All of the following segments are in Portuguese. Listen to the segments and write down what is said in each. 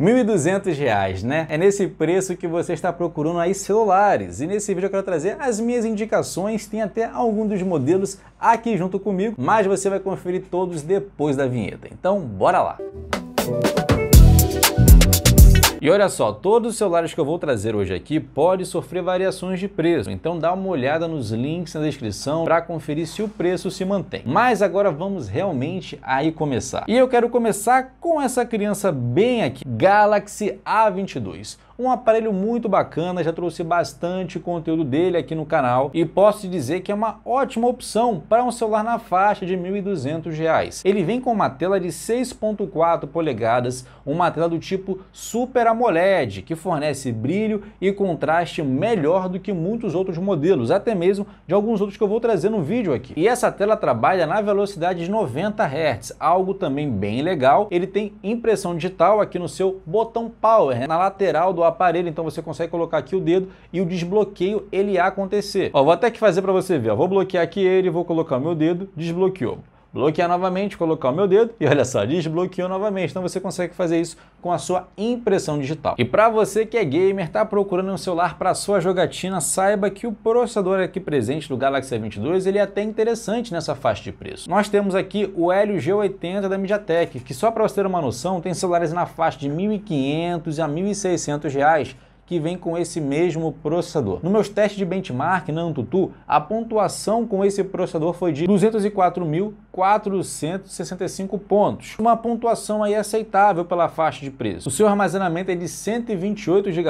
R$ 1.200, né? É nesse preço que você está procurando aí celulares. E nesse vídeo eu quero trazer as minhas indicações, tem até algum dos modelos aqui junto comigo, mas você vai conferir todos depois da vinheta. Então, bora lá! Música e olha só, todos os celulares que eu vou trazer hoje aqui podem sofrer variações de preço, então dá uma olhada nos links na descrição para conferir se o preço se mantém. Mas agora vamos realmente aí começar. E eu quero começar com essa criança bem aqui, Galaxy A22. Um aparelho muito bacana, já trouxe bastante conteúdo dele aqui no canal e posso te dizer que é uma ótima opção para um celular na faixa de R$ 1.200. Ele vem com uma tela de 6.4 polegadas, uma tela do tipo Super AMOLED, que fornece brilho e contraste melhor do que muitos outros modelos, até mesmo de alguns outros que eu vou trazer no vídeo aqui. E essa tela trabalha na velocidade de 90 Hz, algo também bem legal. Ele tem impressão digital aqui no seu botão power, né, na lateral do aparelho, então você consegue colocar aqui o dedo e o desbloqueio ele acontecer. Ó, vou até que fazer para você ver, ó. vou bloquear aqui ele, vou colocar o meu dedo, desbloqueou bloquear novamente, colocar o meu dedo e olha só, desbloqueou novamente. Então você consegue fazer isso com a sua impressão digital. E para você que é gamer, está procurando um celular para sua jogatina, saiba que o processador aqui presente do Galaxy S22, ele é até interessante nessa faixa de preço. Nós temos aqui o Helio G80 da MediaTek, que só para você ter uma noção, tem celulares na faixa de R$ 1.500 a R$ 1.600 que vem com esse mesmo processador. Nos meus testes de benchmark na né, Antutu, a pontuação com esse processador foi de 204.465 pontos. Uma pontuação aí aceitável pela faixa de preço. O seu armazenamento é de 128 GB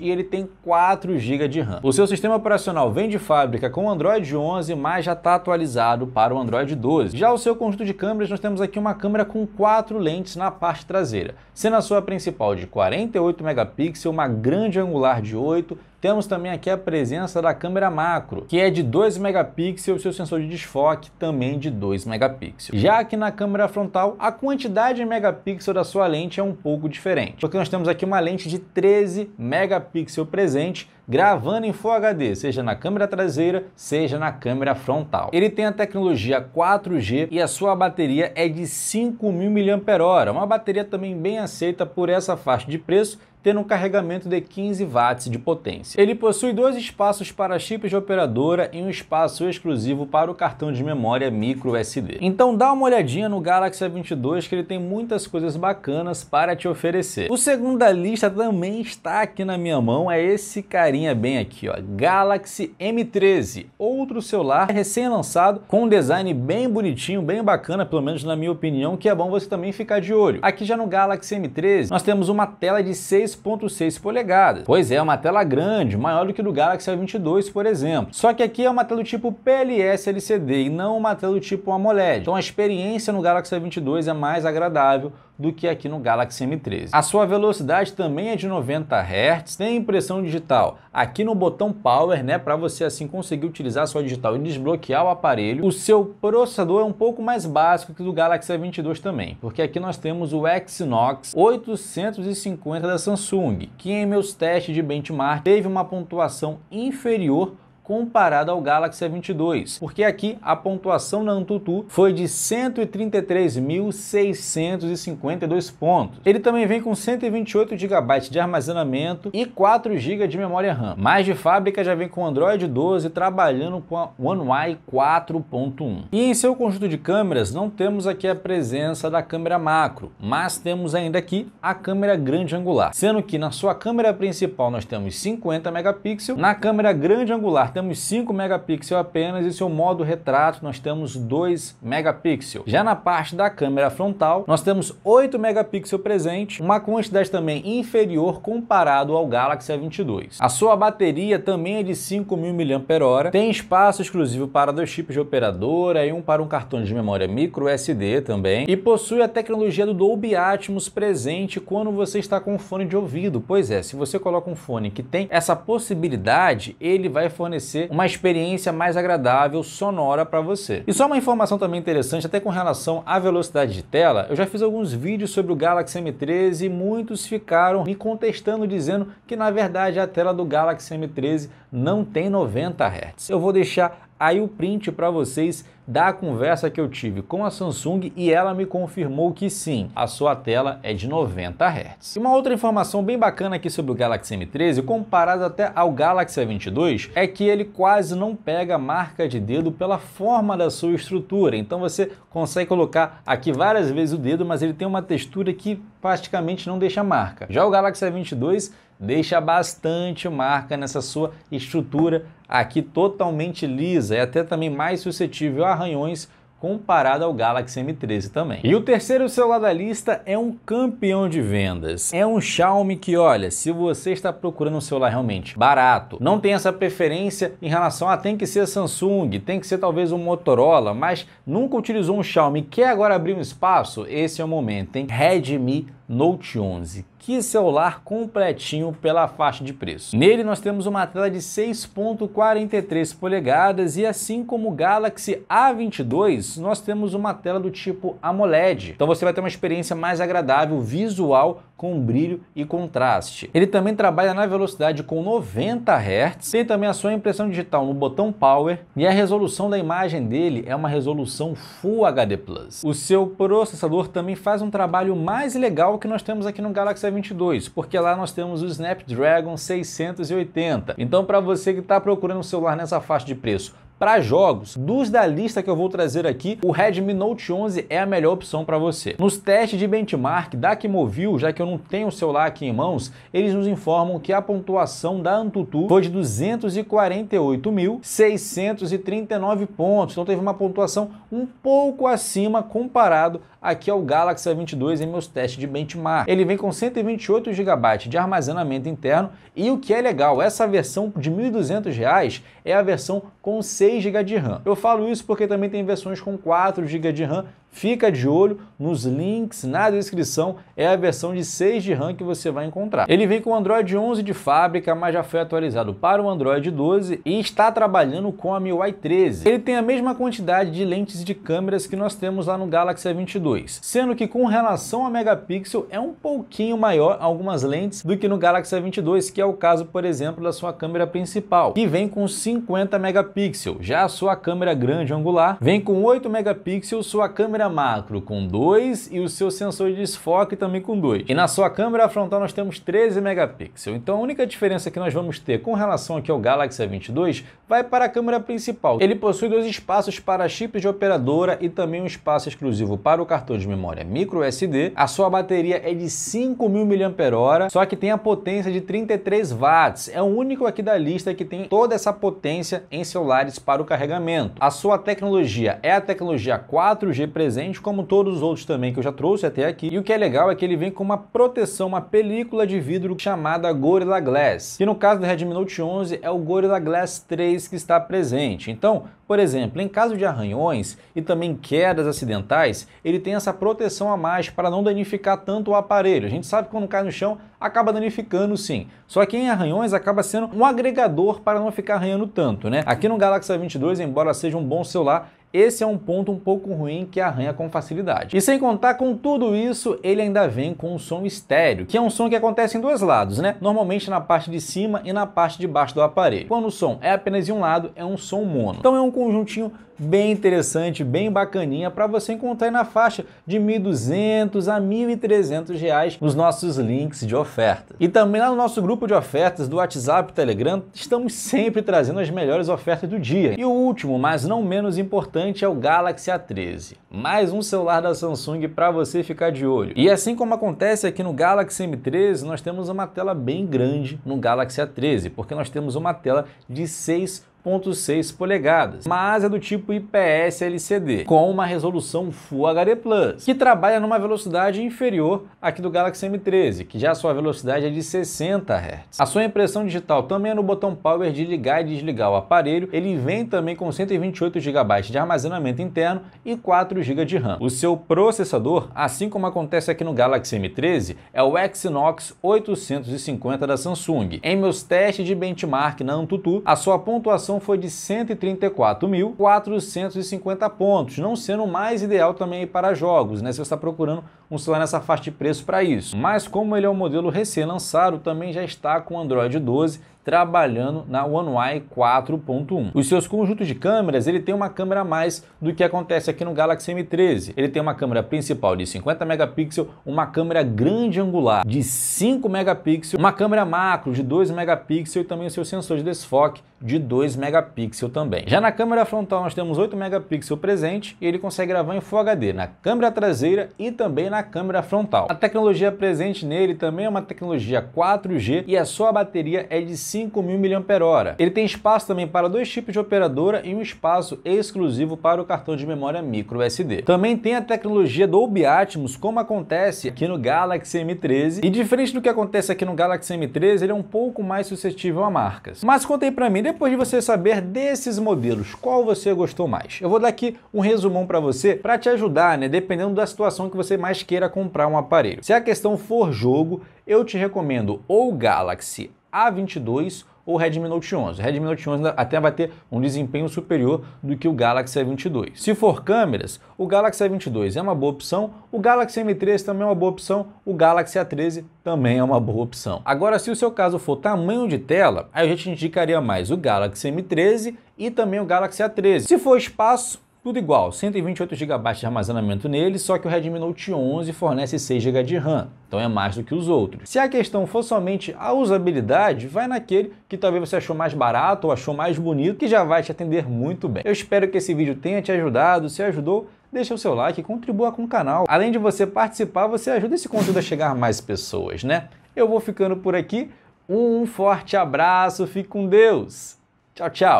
e ele tem 4 GB de RAM. O seu sistema operacional vem de fábrica com Android 11, mas já está atualizado para o Android 12. Já o seu conjunto de câmeras, nós temos aqui uma câmera com quatro lentes na parte traseira, sendo a sua principal de 48 megapixels, uma grande angular de 8, temos também aqui a presença da câmera macro, que é de 2 megapixels e seu sensor de desfoque também de 2 megapixels. Já que na câmera frontal, a quantidade de megapixel da sua lente é um pouco diferente, porque nós temos aqui uma lente de 13 megapixels presente, gravando em Full HD, seja na câmera traseira, seja na câmera frontal. Ele tem a tecnologia 4G e a sua bateria é de 5.000 mAh, uma bateria também bem aceita por essa faixa de preço tendo um carregamento de 15 watts de potência. Ele possui dois espaços para chips de operadora e um espaço exclusivo para o cartão de memória micro SD. Então dá uma olhadinha no Galaxy A22 que ele tem muitas coisas bacanas para te oferecer. O segundo da lista também está aqui na minha mão, é esse carinha bem aqui, ó, Galaxy M13, outro celular recém-lançado com um design bem bonitinho, bem bacana, pelo menos na minha opinião, que é bom você também ficar de olho. Aqui já no Galaxy M13, nós temos uma tela de 6 6.6 polegadas. Pois é, é, uma tela grande, maior do que do Galaxy A22, por exemplo. Só que aqui é uma tela do tipo PLS LCD e não uma tela do tipo AMOLED. Então a experiência no Galaxy A22 é mais agradável do que aqui no Galaxy M13. A sua velocidade também é de 90 Hz, tem impressão digital aqui no botão Power, né, para você assim conseguir utilizar sua digital e desbloquear o aparelho. O seu processador é um pouco mais básico que o do Galaxy A22 também, porque aqui nós temos o Exynos 850 da Samsung, que em meus testes de benchmark teve uma pontuação inferior comparado ao Galaxy A22, porque aqui a pontuação na Antutu foi de 133.652 pontos. Ele também vem com 128 GB de armazenamento e 4 GB de memória RAM. Mais de fábrica já vem com Android 12 trabalhando com a One UI 4.1. E em seu conjunto de câmeras não temos aqui a presença da câmera macro, mas temos ainda aqui a câmera grande angular, sendo que na sua câmera principal nós temos 50 megapixels, na câmera grande angular temos temos 5 megapixels apenas e seu modo retrato nós temos 2 megapixels. Já na parte da câmera frontal, nós temos 8 megapixels presente, uma quantidade também inferior comparado ao Galaxy A22. A sua bateria também é de 5.000 mAh, tem espaço exclusivo para dois chips de operadora e um para um cartão de memória micro SD também, e possui a tecnologia do Dolby Atmos presente quando você está com fone de ouvido. Pois é, se você coloca um fone que tem essa possibilidade, ele vai fornecer oferecer uma experiência mais agradável sonora para você. E só uma informação também interessante, até com relação à velocidade de tela, eu já fiz alguns vídeos sobre o Galaxy M13 e muitos ficaram me contestando dizendo que na verdade a tela do Galaxy M13 não tem 90 Hz. Eu vou deixar aí o print para vocês da conversa que eu tive com a Samsung e ela me confirmou que sim, a sua tela é de 90 Hz. E uma outra informação bem bacana aqui sobre o Galaxy M13, comparado até ao Galaxy A22, é que ele quase não pega marca de dedo pela forma da sua estrutura, então você consegue colocar aqui várias vezes o dedo, mas ele tem uma textura que praticamente não deixa marca. Já o Galaxy A22 deixa bastante marca nessa sua estrutura aqui totalmente lisa e é até também mais suscetível a arranhões comparado ao Galaxy M13 também. E o terceiro celular da lista é um campeão de vendas. É um Xiaomi que, olha, se você está procurando um celular realmente barato, não tem essa preferência em relação a tem que ser Samsung, tem que ser talvez um Motorola, mas nunca utilizou um Xiaomi, quer agora abrir um espaço, esse é o momento, tem Redmi Note 11. Que celular completinho pela faixa de preço. Nele nós temos uma tela de 6.43 polegadas e assim como o Galaxy A22, nós temos uma tela do tipo AMOLED. Então você vai ter uma experiência mais agradável visual com brilho e contraste. Ele também trabalha na velocidade com 90 Hz, tem também a sua impressão digital no botão power e a resolução da imagem dele é uma resolução Full HD+. O seu processador também faz um trabalho mais legal que nós temos aqui no Galaxy A22, porque lá nós temos o Snapdragon 680. Então para você que está procurando um celular nessa faixa de preço, para jogos, dos da lista que eu vou trazer aqui, o Redmi Note 11 é a melhor opção para você. Nos testes de benchmark da Kimovil, já que eu não tenho o celular aqui em mãos, eles nos informam que a pontuação da Antutu foi de 248.639 pontos, então teve uma pontuação um pouco acima comparado aqui é o Galaxy A22 em meus testes de benchmark. Ele vem com 128 GB de armazenamento interno e o que é legal, essa versão de R$ 1.200 é a versão com 6 GB de RAM. Eu falo isso porque também tem versões com 4 GB de RAM Fica de olho nos links na descrição, é a versão de 6 de RAM que você vai encontrar. Ele vem com o Android 11 de fábrica, mas já foi atualizado para o Android 12 e está trabalhando com a MIUI 13. Ele tem a mesma quantidade de lentes de câmeras que nós temos lá no Galaxy A22. 2, sendo que com relação a megapixel é um pouquinho maior algumas lentes do que no Galaxy a 22 que é o caso, por exemplo, da sua câmera principal, que vem com 50 megapixels. Já a sua câmera grande angular vem com 8 megapixels, sua câmera macro com 2 e o seu sensor de desfoque também com 2. E na sua câmera frontal nós temos 13 megapixels. Então a única diferença que nós vamos ter com relação aqui ao Galaxy a 22 vai para a câmera principal. Ele possui dois espaços para chips de operadora e também um espaço exclusivo para o cartão cartão de memória micro SD, a sua bateria é de 5.000 mAh, só que tem a potência de 33 watts. É o único aqui da lista que tem toda essa potência em celulares para o carregamento. A sua tecnologia é a tecnologia 4G presente, como todos os outros também que eu já trouxe até aqui. E o que é legal é que ele vem com uma proteção, uma película de vidro chamada Gorilla Glass, que no caso do Redmi Note 11 é o Gorilla Glass 3 que está presente. Então, por exemplo, em caso de arranhões e também quedas acidentais, ele tem essa proteção a mais para não danificar tanto o aparelho. A gente sabe que quando cai no chão acaba danificando sim. Só que em arranhões acaba sendo um agregador para não ficar arranhando tanto, né? Aqui no Galaxy A22, embora seja um bom celular, esse é um ponto um pouco ruim que arranha com facilidade. E sem contar com tudo isso, ele ainda vem com um som estéreo, que é um som que acontece em dois lados, né? Normalmente na parte de cima e na parte de baixo do aparelho. Quando o som é apenas de um lado, é um som mono. Então é um conjuntinho bem interessante, bem bacaninha para você encontrar aí na faixa de 1.200 a 1.300 reais nos nossos links de oferta. E também lá no nosso grupo de ofertas do WhatsApp e Telegram, estamos sempre trazendo as melhores ofertas do dia. E o último, mas não menos importante, é o Galaxy A13. Mais um celular da Samsung para você ficar de olho. E assim como acontece aqui no Galaxy M13, nós temos uma tela bem grande no Galaxy A13, porque nós temos uma tela de 6 5.6 polegadas, mas é do tipo IPS LCD, com uma resolução Full HD+, que trabalha numa velocidade inferior à que do Galaxy M13, que já sua velocidade é de 60 Hz. A sua impressão digital também é no botão power de ligar e desligar o aparelho, ele vem também com 128 GB de armazenamento interno e 4 GB de RAM. O seu processador, assim como acontece aqui no Galaxy M13, é o Exynos 850 da Samsung. Em meus testes de benchmark na AnTuTu, a sua pontuação foi de 134.450 pontos, não sendo mais ideal também para jogos, né? Se você está procurando um celular nessa faixa de preço para isso. Mas como ele é um modelo recém-lançado, também já está com Android 12 trabalhando na One UI 4.1. Os seus conjuntos de câmeras, ele tem uma câmera a mais do que acontece aqui no Galaxy M13. Ele tem uma câmera principal de 50 megapixels, uma câmera grande angular de 5 megapixels, uma câmera macro de 2 megapixels e também o seu sensor de desfoque de 2 megapixels também. Já na câmera frontal nós temos 8 megapixels presente e ele consegue gravar em Full HD na câmera traseira e também na câmera frontal. A tecnologia presente nele também é uma tecnologia 4G e a sua bateria é de 5.000 mAh. Ele tem espaço também para dois tipos de operadora e um espaço exclusivo para o cartão de memória micro SD. Também tem a tecnologia Dolby Atmos, como acontece aqui no Galaxy M13, e diferente do que acontece aqui no Galaxy M13, ele é um pouco mais suscetível a marcas. Mas conta aí mim, depois de você saber desses modelos, qual você gostou mais? Eu vou dar aqui um resumão para você, para te ajudar, né, dependendo da situação que você mais queira comprar um aparelho. Se a questão for jogo, eu te recomendo ou o Galaxy a22 ou Redmi Note 11. O Redmi Note 11 até vai ter um desempenho superior do que o Galaxy a 22 Se for câmeras, o Galaxy a 22 é uma boa opção, o Galaxy M3 também é uma boa opção, o Galaxy A13 também é uma boa opção. Agora, se o seu caso for tamanho de tela, a gente indicaria mais o Galaxy M13 e também o Galaxy A13. Se for espaço, tudo igual, 128 GB de armazenamento nele, só que o Redmi Note 11 fornece 6 GB de RAM, então é mais do que os outros. Se a questão for somente a usabilidade, vai naquele que talvez você achou mais barato ou achou mais bonito, que já vai te atender muito bem. Eu espero que esse vídeo tenha te ajudado, se ajudou, deixa o seu like e contribua com o canal. Além de você participar, você ajuda esse conteúdo a chegar a mais pessoas, né? Eu vou ficando por aqui, um forte abraço, fique com Deus! Tchau, tchau!